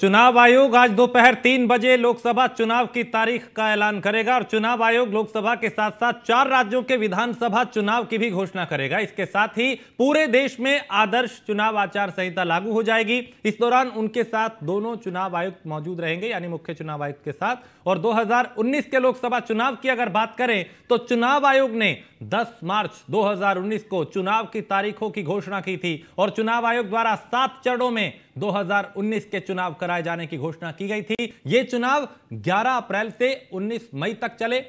चुनाव आयोग आज दोपहर तीन बजे लोकसभा चुनाव की तारीख का ऐलान करेगा और चुनाव आयोग लोकसभा के साथ साथ चार राज्यों के विधानसभा चुनाव की भी घोषणा करेगा इसके साथ ही पूरे देश में आदर्श चुनाव आचार संहिता लागू हो जाएगी इस दौरान उनके साथ दोनों चुनाव आयुक्त मौजूद रहेंगे यानी मुख्य चुनाव आयुक्त के साथ और 2019 के लोकसभा चुनाव की अगर बात करें तो चुनाव आयोग ने 10 मार्च 2019 को चुनाव की तारीखों की घोषणा की थी और चुनाव आयोग द्वारा सात चरणों में 2019 के चुनाव कराए जाने की घोषणा की गई थी ये चुनाव 11 अप्रैल से 19 मई तक चले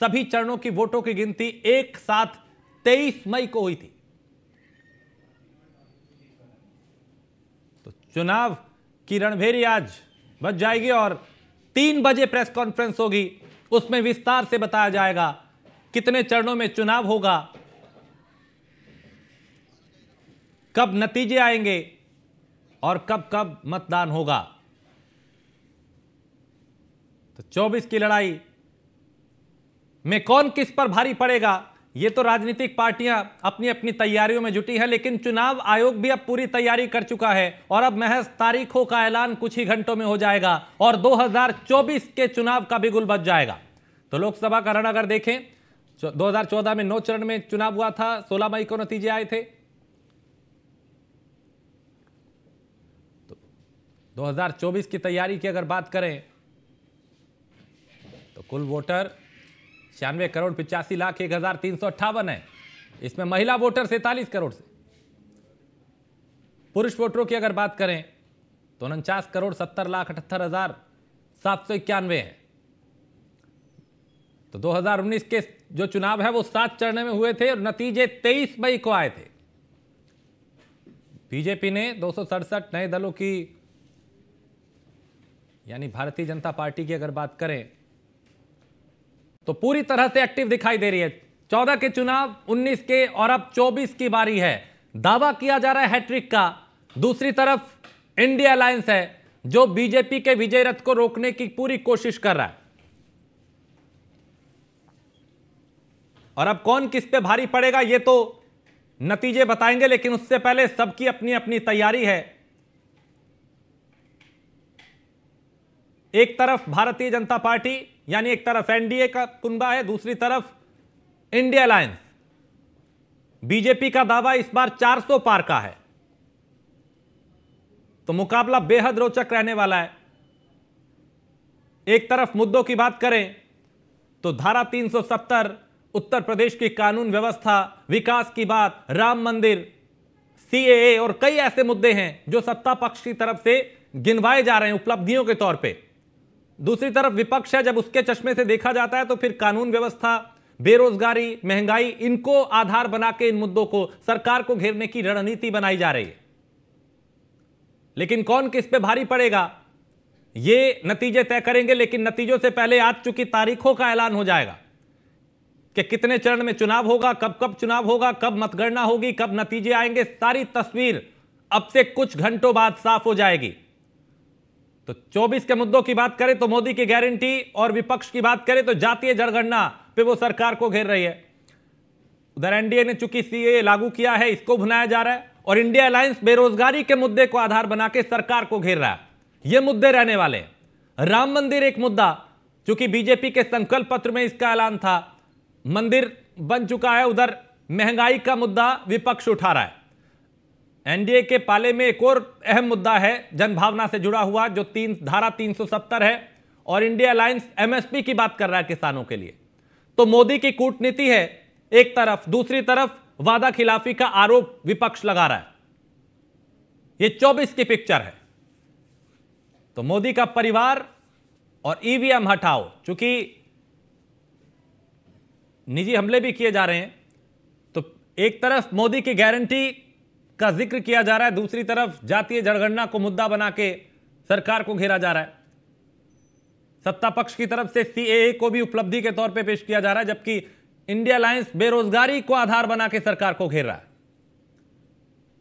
सभी चरणों की वोटों की गिनती एक साथ 23 मई को हुई थी तो चुनाव की रणभेरी आज बच जाएगी और तीन बजे प्रेस कॉन्फ्रेंस होगी उसमें विस्तार से बताया जाएगा कितने चरणों में चुनाव होगा कब नतीजे आएंगे और कब कब मतदान होगा तो 24 की लड़ाई में कौन किस पर भारी पड़ेगा ये तो राजनीतिक पार्टियां अपनी अपनी तैयारियों में जुटी है लेकिन चुनाव आयोग भी अब पूरी तैयारी कर चुका है और अब महज तारीखों का ऐलान कुछ ही घंटों में हो जाएगा और 2024 के चुनाव का भी गुल बच जाएगा तो लोकसभा का रण अगर देखें 2014 में नौ चरण में चुनाव हुआ था 16 मई को नतीजे आए थे तो 2024 की तैयारी की अगर बात करें तो कुल वोटर छियानवे करोड़ पिचासी लाख एक हजार तीन सौ अट्ठावन है इसमें महिला वोटर सैतालीस करोड़ से पुरुष वोटरों की अगर बात करें तो उनचास करोड़ सत्तर लाख अठहत्तर हजार सात सौ इक्यानवे है तो 2019 के जो चुनाव है वो सात चरण में हुए थे और नतीजे 23 मई को आए थे बीजेपी ने दो नए दलों की यानी भारतीय जनता पार्टी की अगर बात करें तो पूरी तरह से एक्टिव दिखाई दे रही है चौदह के चुनाव उन्नीस के और अब चौबीस की बारी है दावा किया जा रहा है हैट्रिक का दूसरी तरफ इंडिया अलायंस है जो बीजेपी के विजय रथ को रोकने की पूरी कोशिश कर रहा है और अब कौन किस पे भारी पड़ेगा ये तो नतीजे बताएंगे लेकिन उससे पहले सबकी अपनी अपनी तैयारी है एक तरफ भारतीय जनता पार्टी यानी एक तरफ एनडीए का कुंबा है दूसरी तरफ इंडिया अलायंस बीजेपी का दावा इस बार 400 पार का है तो मुकाबला बेहद रोचक रहने वाला है एक तरफ मुद्दों की बात करें तो धारा 370 उत्तर प्रदेश की कानून व्यवस्था विकास की बात राम मंदिर सीएए और कई ऐसे मुद्दे हैं जो सत्ता पक्ष की तरफ से गिनवाए जा रहे हैं उपलब्धियों के तौर पर दूसरी तरफ विपक्ष है जब उसके चश्मे से देखा जाता है तो फिर कानून व्यवस्था बेरोजगारी महंगाई इनको आधार बना के इन मुद्दों को सरकार को घेरने की रणनीति बनाई जा रही है लेकिन कौन किस पे भारी पड़ेगा ये नतीजे तय करेंगे लेकिन नतीजों से पहले आज चुकी तारीखों का ऐलान हो जाएगा कि कितने चरण में चुनाव होगा कब कब चुनाव होगा कब मतगणना होगी कब नतीजे आएंगे सारी तस्वीर अब से कुछ घंटों बाद साफ हो जाएगी तो 24 के मुद्दों की बात करें तो मोदी की गारंटी और विपक्ष की बात करें तो जातीय जनगणना पे वो सरकार को घेर रही है उधर एनडीए ने चूंकि सीए लागू किया है इसको भुनाया जा रहा है और इंडिया अलायंस बेरोजगारी के मुद्दे को आधार बना के सरकार को घेर रहा है ये मुद्दे रहने वाले राम मंदिर एक मुद्दा चूंकि बीजेपी के संकल्प पत्र में इसका ऐलान था मंदिर बन चुका है उधर महंगाई का मुद्दा विपक्ष उठा रहा है एनडीए के पाले में एक और अहम मुद्दा है जनभावना से जुड़ा हुआ जो तीन धारा 370 है और इंडिया अलायंस एमएसपी की बात कर रहा है किसानों के लिए तो मोदी की कूटनीति है एक तरफ दूसरी तरफ वादा खिलाफी का आरोप विपक्ष लगा रहा है ये 24 की पिक्चर है तो मोदी का परिवार और ईवीएम हटाओ चूंकि निजी हमले भी किए जा रहे हैं तो एक तरफ मोदी की गारंटी का जिक्र किया जा रहा है दूसरी तरफ जातीय जनगणना को मुद्दा बना के सरकार को घेरा जा रहा है सत्ता पक्ष की तरफ से सीएए को भी उपलब्धि के तौर पे पेश किया जा रहा है जबकि इंडिया लाइंस बेरोजगारी को आधार बना के सरकार को घेर रहा है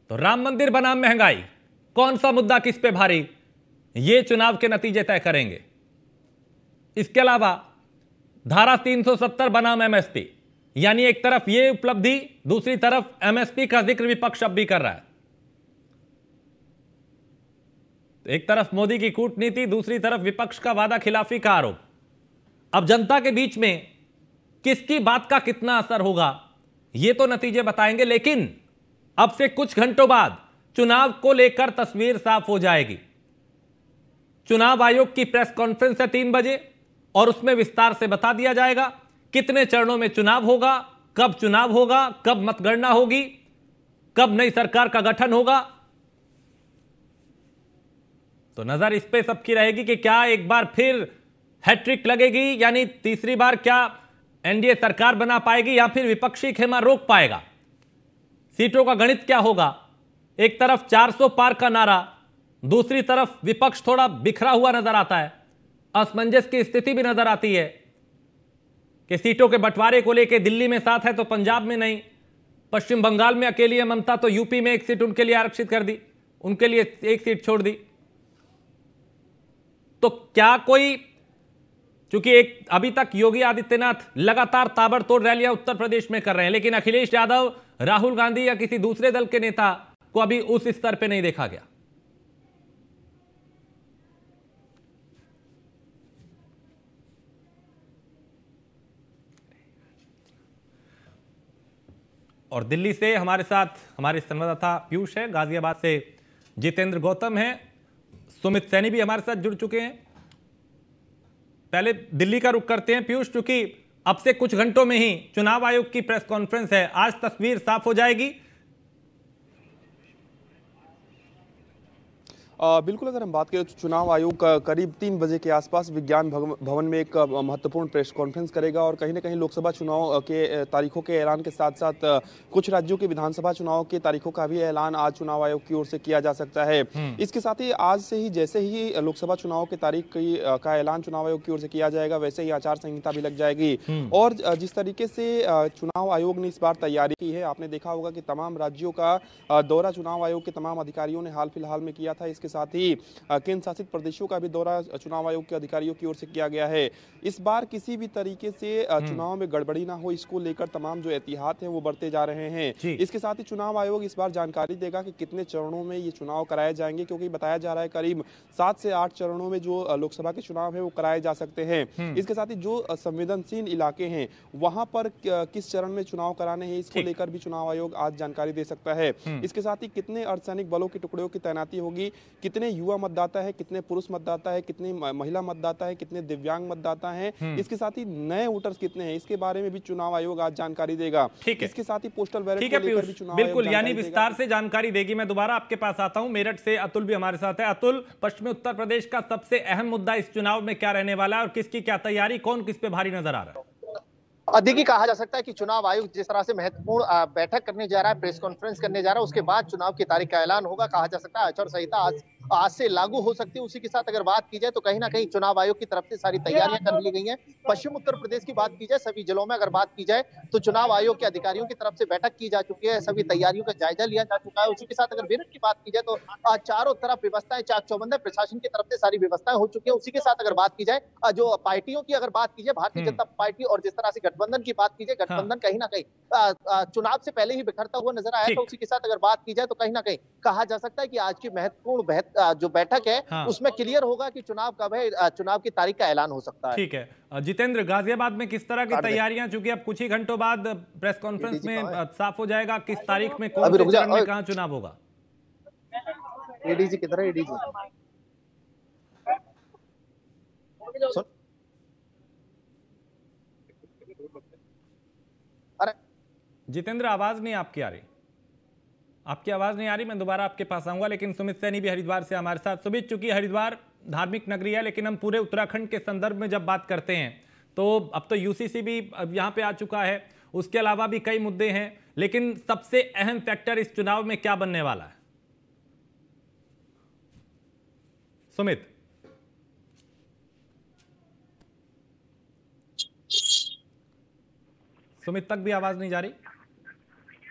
तो राम मंदिर बनाम महंगाई कौन सा मुद्दा किस पे भारी ये चुनाव के नतीजे तय करेंगे इसके अलावा धारा 370 बनाम एमएसपी यानी एक तरफ यह उपलब्धि दूसरी तरफ एमएसपी का जिक्र विपक्ष अब भी कर रहा है तो एक तरफ मोदी की कूटनीति दूसरी तरफ विपक्ष का वादा खिलाफी का आरोप अब जनता के बीच में किसकी बात का कितना असर होगा यह तो नतीजे बताएंगे लेकिन अब से कुछ घंटों बाद चुनाव को लेकर तस्वीर साफ हो जाएगी चुनाव आयोग की प्रेस कॉन्फ्रेंस है तीन बजे और उसमें विस्तार से बता दिया जाएगा कितने चरणों में चुनाव होगा कब चुनाव होगा कब मतगणना होगी कब नई सरकार का गठन होगा तो नजर इस पे सबकी रहेगी कि क्या एक बार फिर हैट्रिक लगेगी यानी तीसरी बार क्या एनडीए सरकार बना पाएगी या फिर विपक्षी खेमा रोक पाएगा सीटों का गणित क्या होगा एक तरफ 400 पार का नारा दूसरी तरफ विपक्ष थोड़ा बिखरा हुआ नजर आता है असमंजस की स्थिति भी नजर आती है कि सीटों के बंटवारे को लेकर दिल्ली में साथ है तो पंजाब में नहीं पश्चिम बंगाल में अकेली है ममता तो यूपी में एक सीट उनके लिए आरक्षित कर दी उनके लिए एक सीट छोड़ दी तो क्या कोई चूंकि एक अभी तक योगी आदित्यनाथ लगातार ताबड़तोड़ रैलियां उत्तर प्रदेश में कर रहे हैं लेकिन अखिलेश यादव राहुल गांधी या किसी दूसरे दल के नेता को अभी उस स्तर पर नहीं देखा गया और दिल्ली से हमारे साथ हमारे संवाददाता पीयूष है गाजियाबाद से जितेंद्र गौतम है सुमित सैनी भी हमारे साथ जुड़ चुके हैं पहले दिल्ली का रुख करते हैं पीयूष चूंकि अब से कुछ घंटों में ही चुनाव आयोग की प्रेस कॉन्फ्रेंस है आज तस्वीर साफ हो जाएगी बिल्कुल अगर हम बात करें तो चुनाव आयोग करीब तीन बजे के आसपास विज्ञान भवन में एक महत्वपूर्ण प्रेस कॉन्फ्रेंस करेगा और कहीं ना कहीं लोकसभा चुनाव के तारीखों के ऐलान के साथ साथ कुछ राज्यों के विधानसभा चुनाव के तारीखों का भी ऐलान आज चुनाव आयोग की ओर से किया जा सकता है हम्म। इसके साथ ही आज से ही जैसे ही लोकसभा चुनाव की तारीख का ऐलान चुनाव आयोग की ओर से किया जाएगा वैसे ही आचार संहिता भी लग जाएगी हम्म। और जिस तरीके से चुनाव आयोग ने इस बार तैयारी की है आपने देखा होगा कि तमाम राज्यों का दौरा चुनाव आयोग के तमाम अधिकारियों ने हाल फिलहाल में किया था इसके इसके साथ ही केंद्र शासित प्रदेशों का भी दौरा चुनाव आयोग के अधिकारियों की ओर से किया गया है इस बार किसी भी तरीके से हम्म। चुनाव में गड़बड़ी ना हो इसको लेकर तमाम जो एहतियात है वो बरते जा रहे हैं इसके साथ ही चुनाव आयोग इस बार जानकारी देगा की कितने चरणों में ये चुनाव कराए जाएंगे क्योंकि बताया जा रहा है करीब सात से आठ चरणों में जो लोकसभा के चुनाव है वो कराए जा सकते हैं हम्म। इसके साथ ही जो संवेदनशील इलाके हैं वहां पर किस चरण में चुनाव कराने हैं इसको लेकर भी चुनाव आयोग आज जानकारी दे सकता है हम्म। इसके साथ ही कितने अर्धसैनिक बलों की टुकड़ियों की तैनाती होगी कितने युवा मतदाता है कितने पुरुष मतदाता है कितने महिला मतदाता है कितने दिव्यांग मतदाता है हम्म। इसके साथ ही नए वोटर्स कितने हैं इसके बारे में भी चुनाव आयोग आज जानकारी देगा ठीक है इसके साथ ही पोस्टल बैलेट बिल्कुल यानी विस्तार से जानकारी देगी मैं दोबारा आपके पास आता हूँ मेरठ से अतुल भी हमारे साथ है अतुल पश्चिमी उत्तर प्रदेश का सबसे अहम मुद्दा इस चुनाव में क्या रहने वाला है और किसकी क्या तैयारी कौन किस पे भारी नजर आ रहा है अधिक ही कहा जा सकता है कि चुनाव आयोग जिस तरह से महत्वपूर्ण बैठक करने जा रहा है प्रेस कॉन्फ्रेंस करने जा रहा है उसके बाद चुनाव की तारीख का ऐलान होगा कहा जा सकता है आचार संहिता आज आज से लागू हो सकती है उसी के साथ अगर बात की जाए तो कहीं ना कहीं चुनाव आयोग की तरफ से सारी तैयारियां कर ली गई हैं पश्चिम उत्तर प्रदेश की बात की जाए सभी जिलों में अगर बात की जाए तो चुनाव आयोग के अधिकारियों की तरफ से बैठक की जा चुकी है सभी तैयारियों का जायजा लिया जा चुका है उसी के साथ अगर मेरठ की बात की जाए तो चारों तरफ व्यवस्थाएं चाक चौबंद प्रशासन की तरफ से सारी व्यवस्थाएं हो चुकी है उसी के साथ अगर बात की जाए जो पार्टियों की अगर बात की जाए भारतीय हम्म। जनता पार्टी और जिस तरह से गठबंधन की बात की जाए गठबंधन हाँ। कहीं ना कहीं चुनाव से पहले ही बिखरता हुआ नजर आया था उसी के साथ अगर बात की जाए तो कहीं ना कहीं कहा जा सकता है कि आज की महत्वपूर्ण जो बैठक है हाँ। उसमें क्लियर होगा कि चुनाव कब है चुनाव की तारीख का ऐलान हो सकता है ठीक है जितेंद्र गाजियाबाद में किस तरह की तैयारियां चूंकि अब कुछ ही घंटों बाद प्रेस कॉन्फ्रेंस में साफ हो जाएगा किस तारीख में कौन से चरण में कहा चुनाव होगा एडीजी कितना है एडीजी जितेंद्र आवाज़ नहीं आपकी आ रही आपकी आवाज़ नहीं आ रही मैं दोबारा आपके पास आऊँगा लेकिन सुमित सैनी भी हरिद्वार से हमारे साथ सुमित चूंकि हरिद्वार धार्मिक नगरी है लेकिन हम पूरे उत्तराखंड के संदर्भ में जब बात करते हैं तो अब तो यूसीसी भी अब यहाँ पे आ चुका है उसके अलावा भी कई मुद्दे हैं लेकिन सबसे अहम फैक्टर इस चुनाव में क्या बनने वाला है सुमित सुमित तक भी आवाज़ नहीं जा रही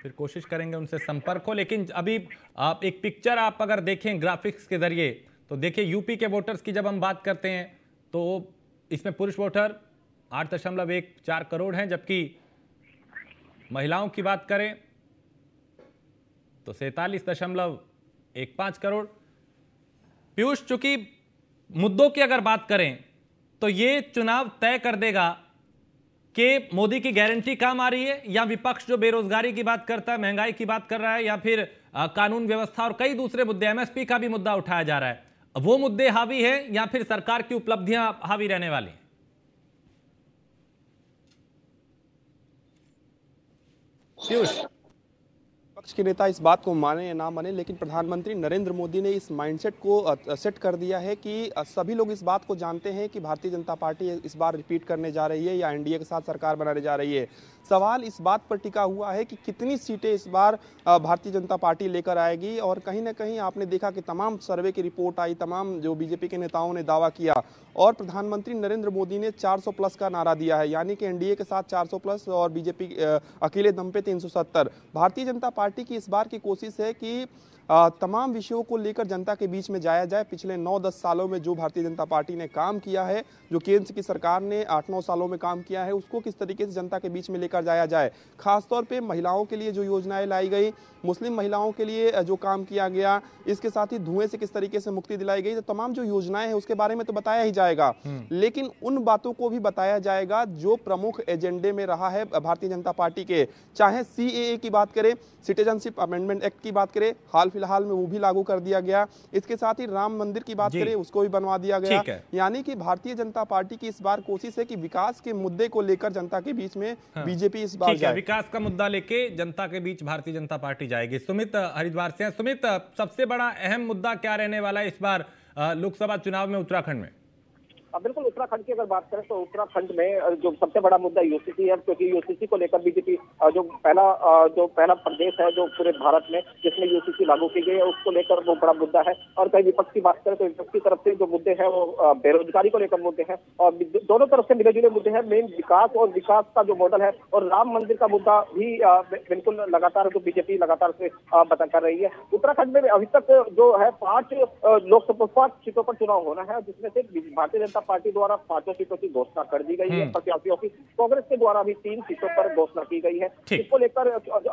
फिर कोशिश करेंगे उनसे संपर्क हो लेकिन अभी आप एक पिक्चर आप अगर देखें ग्राफिक्स के ज़रिए तो देखिए यूपी के वोटर्स की जब हम बात करते हैं तो इसमें पुरुष वोटर आठ दशमलव एक चार करोड़ हैं जबकि महिलाओं की बात करें तो सैतालीस दशमलव एक पाँच करोड़ पीयूष चूंकि मुद्दों की अगर बात करें तो ये चुनाव तय कर देगा कि मोदी की गारंटी काम आ रही है या विपक्ष जो बेरोजगारी की बात करता है महंगाई की बात कर रहा है या फिर कानून व्यवस्था और कई दूसरे मुद्दे एमएसपी का भी मुद्दा उठाया जा रहा है वो मुद्दे हावी है या फिर सरकार की उपलब्धियां हावी रहने वाली हैं पीयूष विपक्ष के नेता इस बात को माने या ना माने लेकिन प्रधानमंत्री नरेंद्र मोदी ने इस माइंडसेट को सेट कर दिया है कि सभी लोग इस बात को जानते हैं कि भारतीय जनता पार्टी इस बार रिपीट करने जा रही है या एनडीए के साथ सरकार बनाने जा रही है सवाल इस बात पर टिका हुआ है कि कितनी सीटें इस बार भारतीय जनता पार्टी लेकर आएगी और कहीं ना कहीं आपने देखा कि तमाम सर्वे की रिपोर्ट आई तमाम जो बीजेपी के नेताओं ने दावा किया और प्रधानमंत्री नरेंद्र मोदी ने 400 प्लस का नारा दिया है यानी कि एनडीए के साथ 400 प्लस और बीजेपी अकेले दम पे 370 भारतीय जनता पार्टी पार्टी की इस बार की कोशिश है कि तमाम विषयों को लेकर जनता के बीच में जाया जाए पिछले नौ दस सालों में जो भारतीय जनता पार्टी ने काम किया है जो केंद्र की सरकार ने आठ नौ सालों में काम किया है उसको किस तरीके से जनता के बीच में लेकर जाया जाए खासतौर पर महिलाओं के लिए जो योजनाएं लाई गई मुस्लिम महिलाओं के लिए जो काम किया गया इसके साथ ही धुएं से किस तरीके से मुक्ति दिलाई गई तो तमाम जो योजनाएं हैं उसके बारे में तो बताया ही जाएगा हम्म। लेकिन उन बातों को भी बताया जाएगा जो प्रमुख एजेंडे में रहा है भारतीय जनता पार्टी के चाहे सी की बात करें सिटीजनशिप अमेंडमेंट एक्ट की बात करें हाल फिलहाल में वो भी लागू कर दिया गया इसके साथ ही राम मंदिर की बात करें उसको भी बनवा दिया गया यानी कि भारतीय जनता पार्टी की इस बार कोशिश है कि विकास के मुद्दे को लेकर जनता के बीच में हाँ। बीजेपी इस बार विकास का मुद्दा लेके जनता के बीच भारतीय जनता पार्टी जाएगी सुमित हरिद्वार से सुमित सबसे बड़ा अहम मुद्दा क्या रहने वाला है इस बार लोकसभा चुनाव में उत्तराखंड में बिल्कुल उत्तराखंड की अगर बात करें तो उत्तराखंड में जो सबसे बड़ा मुद्दा यूसीसी है क्योंकि यूसीसी को लेकर बीजेपी जो पहला जो पहला प्रदेश है जो पूरे भारत में जिसमें यूसीसी लागू की गई है उसको लेकर वो बड़ा मुद्दा है और कहीं विपक्ष की बात करें तो विपक्ष की तरफ से जो मुद्दे हैं वो बेरोजगारी को लेकर मुद्दे हैं और दोनों तरफ से मिले जुले मुद्दे हैं मेन विकास और विकास का जो मॉडल है और राम मंदिर का मुद्दा भी बिल्कुल लगातार जो बीजेपी लगातार से बता कर रही है उत्तराखंड में अभी तक जो है पांच लोकसभा सीटों पर चुनाव होना है जिसमें से भारतीय जनता पार्टी द्वारा पांचों सीटों की घोषणा कर दी गई है हम्म। प्रत्याशियों की कांग्रेस के द्वारा भी तीन सीटों पर घोषणा की गई है इसको लेकर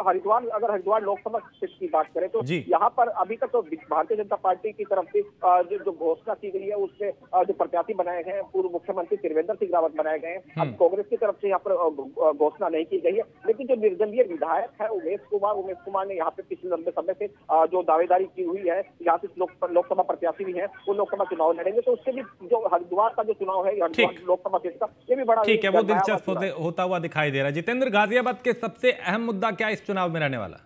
हरिद्वार अगर हरिद्वार लोकसभा क्षेत्र की बात करें तो यहाँ पर अभी तक तो भारतीय जनता पार्टी की तरफ से जो घोषणा की गई है उसमें जो प्रत्याशी बनाए गए हैं पूर्व मुख्यमंत्री त्रिवेंद्र सिंह रावत बनाए गए हैं अब हम्म। कांग्रेस की तरफ से यहाँ पर घोषणा नहीं की गई है लेकिन जो निर्दलीय विधायक है उमेश कुमार उमेश कुमार ने यहाँ पे पिछले लंबे समय से जो दावेदारी की हुई है यहाँ से लोकसभा प्रत्याशी भी है वो लोकसभा चुनाव लड़ेंगे तो उससे भी जो हरिद्वार का जो चुनाव है हरिद्वार लोकसभा क्षेत्र का ये भी बड़ा ठीक है वो दिलचस्प होता हुआ दिखाई दे रहा है जितेंद्र गाजियाबाद के सबसे अहम मुद्दा क्या इस चुनाव में रहने वाला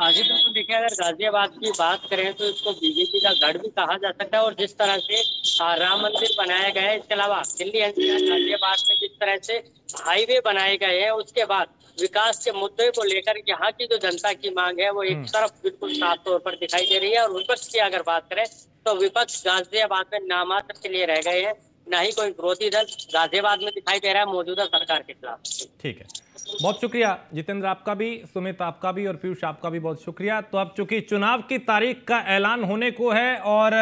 हाँ जी बिल्कुल देखिए अगर गाजियाबाद की बात करें तो इसको बीजेपी का गढ़ भी कहा जा सकता है और जिस तरह से हाँ, राम मंदिर बनाया गया है इसके अलावा दिल्ली एनसीआर गाजियाबाद में जिस तरह से हाईवे बनाए गए हैं उसके बाद विकास के मुद्दे को लेकर यहाँ की जो जनता की मांग है वो एक हम्म। तरफ बिल्कुल साफ तौर पर दिखाई दे रही है और विपक्ष की अगर बात करें तो विपक्ष गाजियाबाद में नामात्र के लिए रह गए हैं न ही कोई विरोधी दल गाजियाबाद में दिखाई दे रहा है मौजूदा सरकार के खिलाफ ठीक है बहुत शुक्रिया जितेंद्र आपका भी सुमित आपका भी और पीयूष आपका भी बहुत शुक्रिया तो अब चूंकि चुनाव की तारीख का ऐलान होने को है और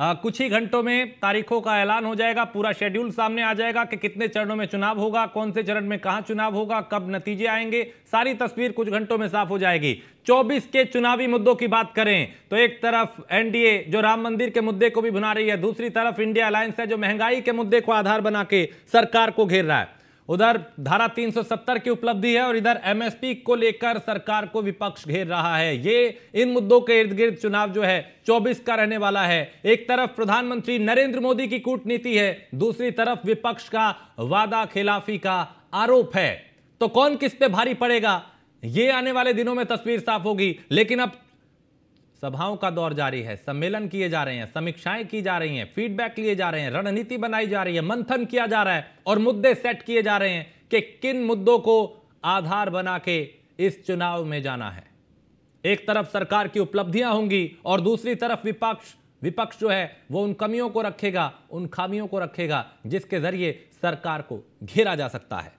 कुछ ही घंटों में तारीखों का ऐलान हो जाएगा पूरा शेड्यूल सामने आ जाएगा कि कितने चरणों में चुनाव होगा कौन से चरण में कहाँ चुनाव होगा कब नतीजे आएंगे सारी तस्वीर कुछ घंटों में साफ हो जाएगी 24 के चुनावी मुद्दों की बात करें तो एक तरफ एनडीए जो राम मंदिर के मुद्दे को भी भुना रही है दूसरी तरफ इंडिया अलायंस है जो महंगाई के मुद्दे को आधार बना के सरकार को घेर रहा है उधर धारा 370 की उपलब्धि है और इधर एमएसपी को लेकर सरकार को विपक्ष घेर रहा है ये इन मुद्दों के इर्द गिर्द चुनाव जो है 24 का रहने वाला है एक तरफ प्रधानमंत्री नरेंद्र मोदी की कूटनीति है दूसरी तरफ विपक्ष का वादा खिलाफी का आरोप है तो कौन किस पे भारी पड़ेगा ये आने वाले दिनों में तस्वीर साफ होगी लेकिन अब सभाओं का दौर जारी है सम्मेलन किए जा रहे हैं समीक्षाएं की जा रही हैं फीडबैक लिए जा रहे हैं रणनीति बनाई जा रही है मंथन किया जा रहा है और मुद्दे सेट किए जा रहे हैं कि किन मुद्दों को आधार बना के इस चुनाव में जाना है एक तरफ सरकार की उपलब्धियां होंगी और दूसरी तरफ विपक्ष विपक्ष जो है वो उन कमियों को रखेगा उन खामियों को रखेगा जिसके जरिए सरकार को घेरा जा सकता है